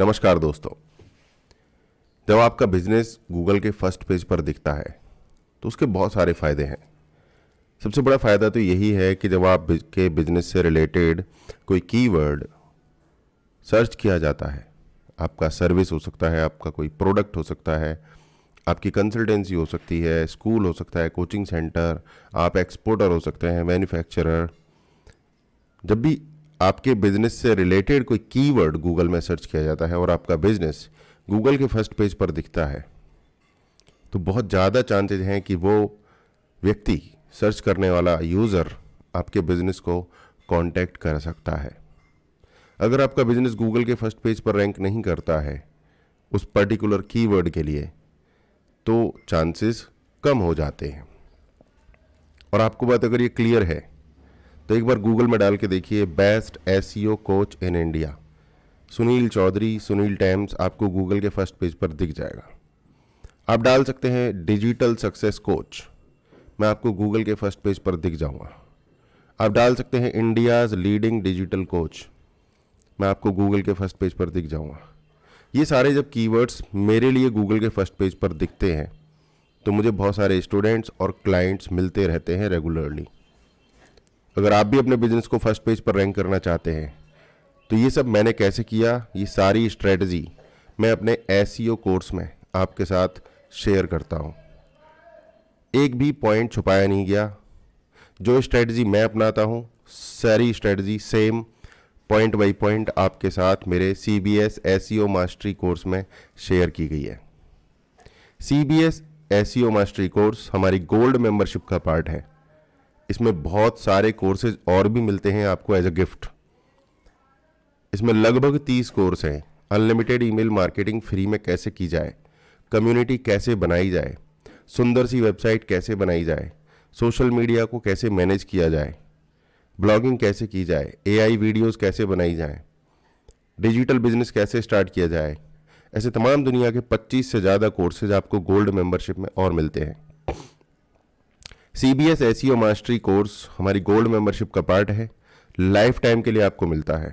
नमस्कार दोस्तों जब आपका बिजनेस गूगल के फर्स्ट पेज पर दिखता है तो उसके बहुत सारे फ़ायदे हैं सबसे बड़ा फ़ायदा तो यही है कि जब आप के बिजनेस से रिलेटेड कोई कीवर्ड सर्च किया जाता है आपका सर्विस हो सकता है आपका कोई प्रोडक्ट हो सकता है आपकी कंसल्टेंसी हो सकती है स्कूल हो सकता है कोचिंग सेंटर आप एक्सपोर्टर हो सकते हैं मैन्युफैक्चरर जब भी आपके बिजनेस से रिलेटेड कोई कीवर्ड गूगल में सर्च किया जाता है और आपका बिजनेस गूगल के फर्स्ट पेज पर दिखता है तो बहुत ज़्यादा चांसेज हैं कि वो व्यक्ति सर्च करने वाला यूज़र आपके बिजनेस को कांटेक्ट कर सकता है अगर आपका बिजनेस गूगल के फर्स्ट पेज पर रैंक नहीं करता है उस पर्टिकुलर कीवर्ड के लिए तो चांसेस कम हो जाते हैं और आपको बात अगर ये क्लियर है तो एक बार गूगल में डाल के देखिए best S coach in India Sunil Chaudhary Sunil टैम्स आपको गूगल के फर्स्ट पेज पर दिख जाएगा आप डाल सकते हैं डिजिटल सक्सेस कोच मैं आपको गूगल के फर्स्ट पेज पर दिख जाऊंगा आप डाल सकते हैं इंडियाज़ लीडिंग डिजिटल कोच मैं आपको गूगल के फर्स्ट पेज पर दिख जाऊंगा ये सारे जब कीवर्ड्स मेरे लिए गूगल के फर्स्ट पेज पर दिखते हैं तो मुझे बहुत सारे स्टूडेंट्स और क्लाइंट्स मिलते रहते हैं रेगुलरली अगर आप भी अपने बिजनेस को फर्स्ट पेज पर रैंक करना चाहते हैं तो ये सब मैंने कैसे किया ये सारी स्ट्रेटजी मैं अपने एस कोर्स e में आपके साथ शेयर करता हूँ एक भी पॉइंट छुपाया नहीं गया जो स्ट्रेटजी मैं अपनाता हूँ सारी strategy same point by point आपके साथ मेरे C B S S mastery course में शेयर की गई है C B S S mastery course हमारी गोल्ड मेंबरशिप का पार्ट है इसमें बहुत सारे कोर्सेज और भी मिलते हैं आपको एज अ गिफ्ट इसमें लगभग तीस कोर्स हैं अनलिमिटेड ईमेल मार्केटिंग फ्री में कैसे की जाए कम्युनिटी कैसे बनाई जाए सुंदर सी वेबसाइट कैसे बनाई जाए सोशल मीडिया को कैसे मैनेज किया जाए ब्लॉगिंग कैसे की जाए एआई वीडियोस कैसे बनाई जाए डिजिटल बिजनेस कैसे स्टार्ट किया जाए ऐसे तमाम दुनिया के 25 से ज़्यादा कोर्सेज आपको गोल्ड मेंबरशिप में और मिलते हैं C B S S mastery course हमारी गोल्ड मेंबरशिप का पार्ट है लाइफ टाइम के लिए आपको मिलता है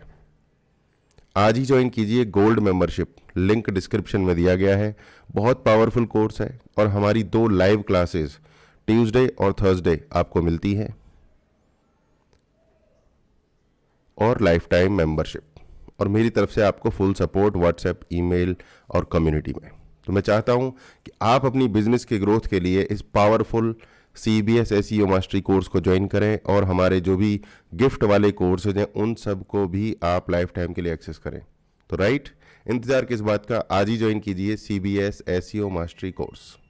आज ही ज्वाइन कीजिए गोल्ड मेंबरशिप लिंक डिस्क्रिप्शन में दिया गया है बहुत पावरफुल कोर्स है और हमारी दो लाइव क्लासेस ट्यूसडे और थर्सडे आपको मिलती है और लाइफ टाइम मेंबरशिप और मेरी तरफ से आपको फुल सपोर्ट व्हाट्सएप ईमेल और कम्युनिटी में तो मैं चाहता हूं कि आप अपनी बिजनेस के ग्रोथ के लिए इस powerful C B S S mastery course को ज्वाइन करें और हमारे जो भी गिफ्ट वाले कोर्सेज हैं उन सब को भी आप लाइफ टाइम के लिए एक्सेस करें तो राइट इंतज़ार किस बात का आज ही ज्वाइन कीजिए C B S S mastery course